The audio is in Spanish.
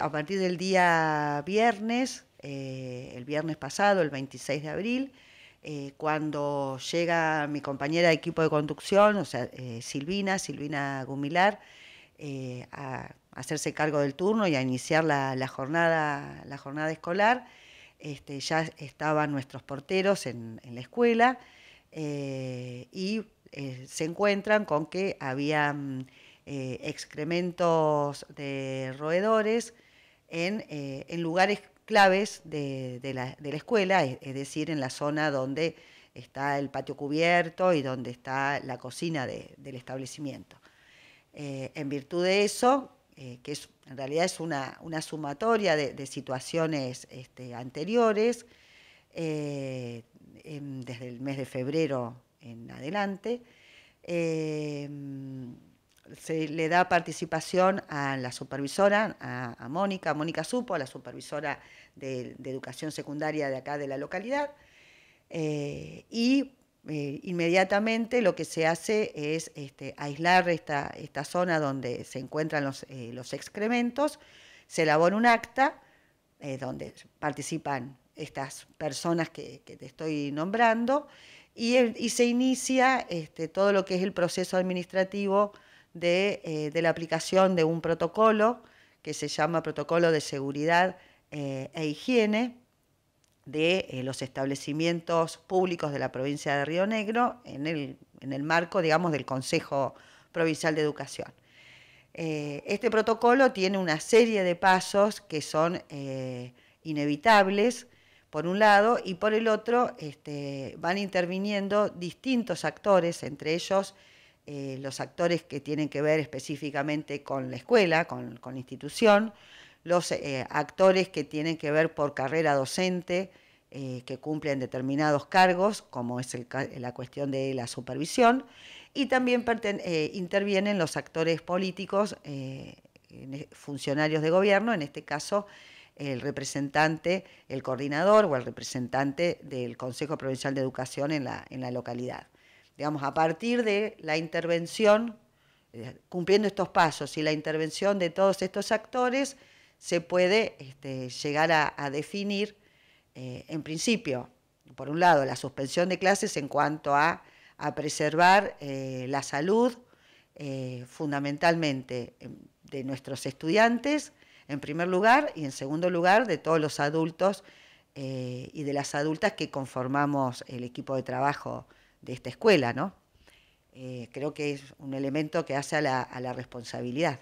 A partir del día viernes, eh, el viernes pasado, el 26 de abril, eh, cuando llega mi compañera de equipo de conducción, o sea, eh, Silvina, Silvina Gumilar, a hacerse cargo del turno y a iniciar la, jornada, la jornada escolar, este, ya estaban nuestros porteros en la escuela y se encuentran con que había excrementos de roedores, eh, en, lugares claves de, la, escuela, es, decir, en la zona donde está el patio cubierto y donde está la cocina del establecimiento. Eh, en virtud de eso, eh, que es, en realidad es una, una sumatoria de, situaciones este, anteriores, desde el mes de febrero en adelante, se le da participación a la supervisora, a, Mónica, Mónica Supo, la supervisora de, educación secundaria de acá de la localidad, eh, y eh, inmediatamente lo que se hace es este, aislar esta, zona donde se encuentran los, eh, excrementos, se elabora un acta donde participan estas personas que, te estoy nombrando, y, se inicia este, todo lo que es el proceso administrativo eh, de, la aplicación de un protocolo que se llama Protocolo de Seguridad eh, e Higiene de eh, los establecimientos públicos de la provincia de Río Negro en el, marco, digamos, del Consejo Provincial de Educación. este protocolo tiene una serie de pasos que son inevitables, por un lado, y por el otro este, van interviniendo distintos actores, entre ellos eh, los actores que tienen que ver específicamente con la escuela, con, la institución, los eh, actores que tienen que ver por carrera docente, eh, que cumplen determinados cargos, como es la cuestión de la supervisión, y también intervienen los actores políticos, e, funcionarios de gobierno, en este caso el representante, el coordinador o el representante del Consejo Provincial de Educación en la localidad digamos, a partir de la intervención, eh, cumpliendo estos pasos y la intervención de todos estos actores, se puede este, llegar a, definir, eh, en principio, por un lado, la suspensión de clases en cuanto a, preservar eh, la salud fundamentalmente em, de nuestros estudiantes, en primer lugar, y en segundo lugar, de todos los adultos y de las adultas que conformamos el equipo de trabajo de esta escuela, ¿no? Eh, creo que es un elemento que hace a la, a la responsabilidad.